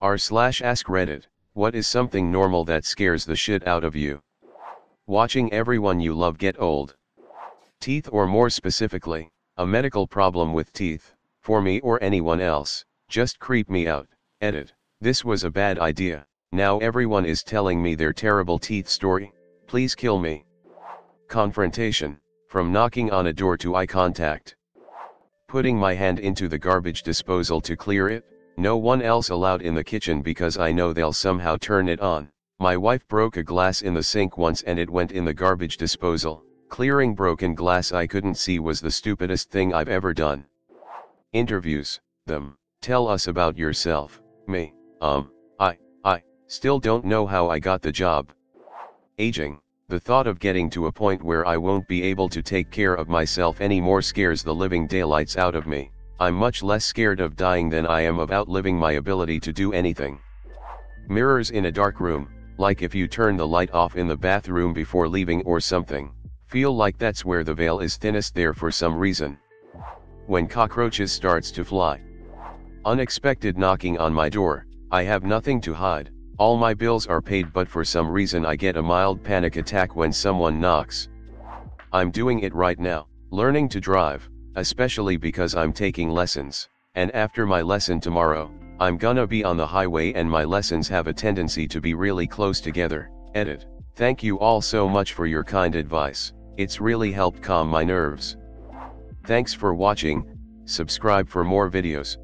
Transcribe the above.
R slash ask Reddit, what is something normal that scares the shit out of you? Watching everyone you love get old. Teeth or more specifically, a medical problem with teeth, for me or anyone else, just creep me out, edit, this was a bad idea, now everyone is telling me their terrible teeth story, please kill me. Confrontation, from knocking on a door to eye contact. Putting my hand into the garbage disposal to clear it, no one else allowed in the kitchen because I know they'll somehow turn it on. My wife broke a glass in the sink once and it went in the garbage disposal. Clearing broken glass I couldn't see was the stupidest thing I've ever done. Interviews, them, tell us about yourself, me, um, I, I, still don't know how I got the job. Aging, the thought of getting to a point where I won't be able to take care of myself anymore scares the living daylights out of me. I'm much less scared of dying than I am of outliving my ability to do anything. Mirrors in a dark room, like if you turn the light off in the bathroom before leaving or something, feel like that's where the veil is thinnest there for some reason. When cockroaches starts to fly. Unexpected knocking on my door, I have nothing to hide, all my bills are paid but for some reason I get a mild panic attack when someone knocks. I'm doing it right now, learning to drive especially because I'm taking lessons, and after my lesson tomorrow, I'm gonna be on the highway and my lessons have a tendency to be really close together. Edit. Thank you all so much for your kind advice, it's really helped calm my nerves. Thanks for watching, subscribe for more videos.